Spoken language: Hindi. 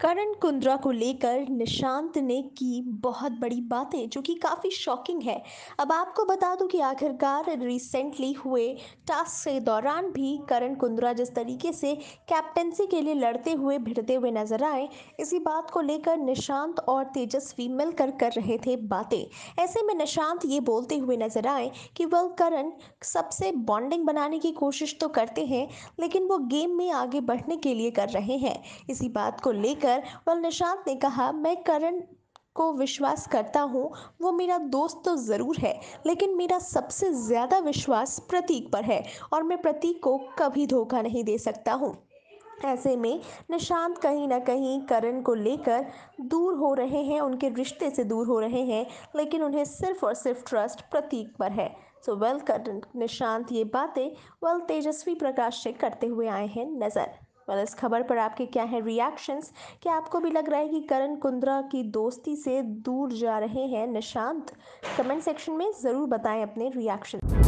करण कुंद्रा को लेकर निशांत ने की बहुत बड़ी बातें जो कि काफ़ी शॉकिंग है अब आपको बता दूं कि आखिरकार रिसेंटली हुए टास्क के दौरान भी करण कुंद्रा जिस तरीके से कैप्टेंसी के लिए लड़ते हुए भिड़ते हुए नजर आए इसी बात को लेकर निशांत और तेजस्वी मिलकर कर रहे थे बातें ऐसे में निशांत ये बोलते हुए नजर आए कि वह करण सबसे बॉन्डिंग बनाने की कोशिश तो करते हैं लेकिन वो गेम में आगे बढ़ने के लिए कर रहे हैं इसी बात को लेकर सुनकर वल निशांत ने कहा मैं करण को विश्वास करता हूँ वो मेरा दोस्त तो ज़रूर है लेकिन मेरा सबसे ज़्यादा विश्वास प्रतीक पर है और मैं प्रतीक को कभी धोखा नहीं दे सकता हूँ ऐसे में निशांत कहीं ना कहीं करण को लेकर दूर हो रहे हैं उनके रिश्ते से दूर हो रहे हैं लेकिन उन्हें सिर्फ और सिर्फ ट्रस्ट प्रतीक पर है सो वेल करण निशांत ये बातें वेल तेजस्वी प्रकाश से करते हुए आए हैं नज़र और इस खबर पर आपके क्या है रिएक्शंस क्या आपको भी लग रहा है कि करण कुंद्रा की दोस्ती से दूर जा रहे हैं निशांत कमेंट सेक्शन में ज़रूर बताएं अपने रिएक्शन